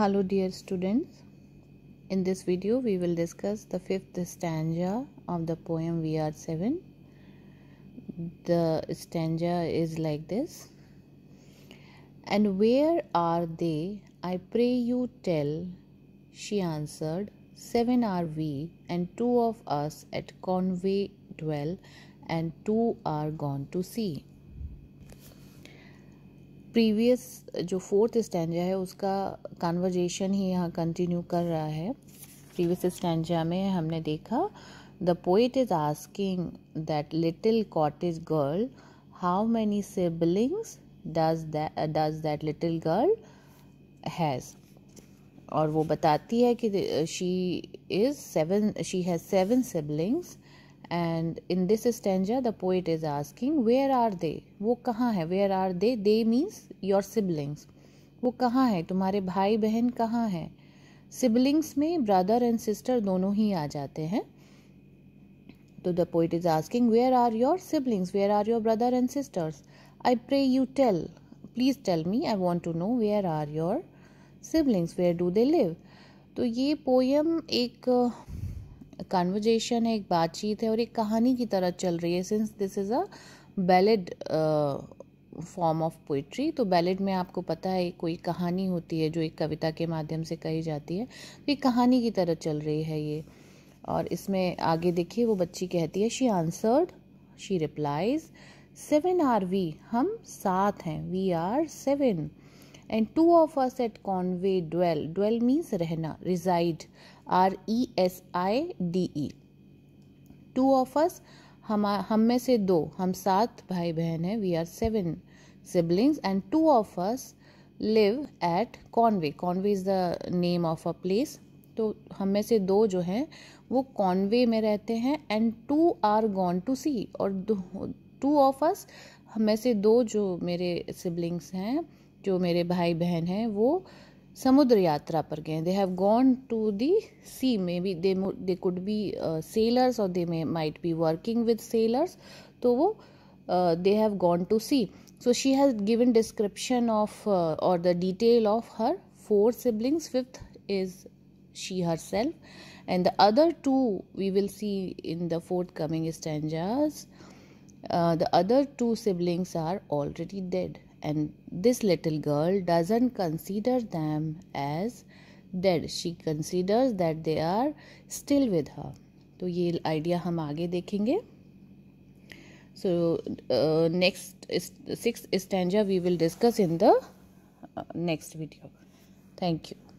Hello dear students. In this video we will discuss the fifth stanza of the poem VR7. The stanza is like this. And where are they? I pray you tell. She answered, Seven are we, and two of us at Conway dwell, and two are gone to sea. Previous जो fourth stanza है उसका conversation ही यहाँ continue कर रहा है previous stanza में हमने देखा the poet is asking that little cottage girl how many siblings does does that little girl has और वो बताती है कि she is seven she has seven siblings and in this stanza the poet is asking where are they वो कहाँ है where are they they means your siblings वो कहाँ है तुम्हारे भाई बहन कहाँ हैं सिबलिंग्स में ब्रदर एंड सिस्टर दोनों ही आ जाते हैं तो the poet is asking where are your siblings where are your brother and sisters I pray you tell please tell me I want to know where are your siblings where do they live तो ये poem एक uh, conversation है एक बातचीत है और एक कहानी की तरह चल रही है since this is a ballad form of poetry तो बैलेड में आपको पता है कोई कहानी होती है जो एक कविता के माध्यम से कही जाती है तो एक कहानी की तरह चल रही है ये और इसमें आगे देखिए वो बच्ची कहती है she answered she replies seven are we हम सात हैं we are seven and two of us at Conway dwell dwell means रहना reside R E S I D E two of us हम हम में से दो हम सात भाई बहन हैं we are seven siblings and two of us live at Conway Conway is the name of a place तो हम में से दो जो हैं वो कॉन्वे में रहते हैं and two are gone to sea और टू ऑफ अस हम में से दो जो मेरे सिबलिंग्स हैं जो मेरे भाई बहन हैं वो समुद्र यात्रा पर गए they have gone to the sea maybe they they could be sailors और they may might be working with sailors तो वो they have gone to sea so she has given description of और the detail of her four siblings fifth is she herself and the other two we will see in the fourth coming stanza the other two siblings are already dead and this little girl doesn't consider them as dead she considers that they are still with her तो ये idea हम आगे देखेंगे so next six stanza we will discuss in the next video thank you